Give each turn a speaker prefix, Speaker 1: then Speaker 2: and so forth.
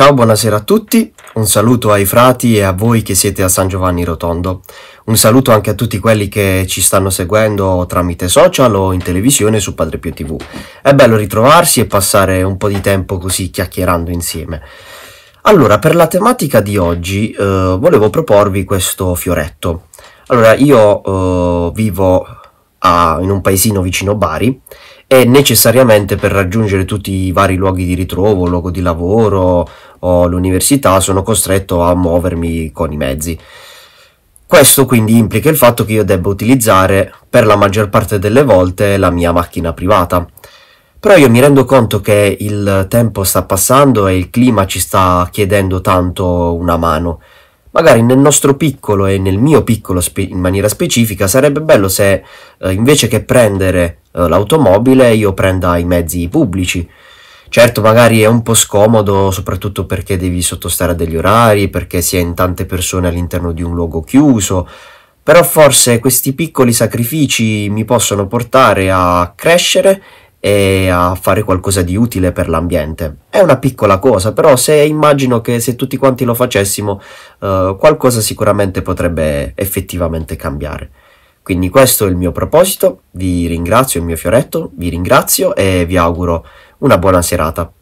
Speaker 1: Ciao, buonasera a tutti, un saluto ai frati e a voi che siete a San Giovanni Rotondo, un saluto anche a tutti quelli che ci stanno seguendo tramite social o in televisione su Padre Pio TV. È bello ritrovarsi e passare un po' di tempo così chiacchierando insieme. Allora, per la tematica di oggi eh, volevo proporvi questo fioretto. Allora, io eh, vivo a, in un paesino vicino Bari e necessariamente per raggiungere tutti i vari luoghi di ritrovo, luogo di lavoro o l'università sono costretto a muovermi con i mezzi. Questo quindi implica il fatto che io debba utilizzare per la maggior parte delle volte la mia macchina privata. Però io mi rendo conto che il tempo sta passando e il clima ci sta chiedendo tanto una mano. Magari nel nostro piccolo e nel mio piccolo spe- in maniera specifica sarebbe bello se eh, invece che prendere eh, l'automobile io prenda i mezzi pubblici. Certo, magari è un po' scomodo, soprattutto perché devi sottostare a degli orari, perché si è in tante persone all'interno di un luogo chiuso, però forse questi piccoli sacrifici mi possono portare a crescere e a fare qualcosa di utile per l'ambiente. È una piccola cosa, però se immagino che se tutti quanti lo facessimo, eh, qualcosa sicuramente potrebbe effettivamente cambiare. Quindi questo è il mio proposito, vi ringrazio il mio fioretto, vi ringrazio e vi auguro una buona serata.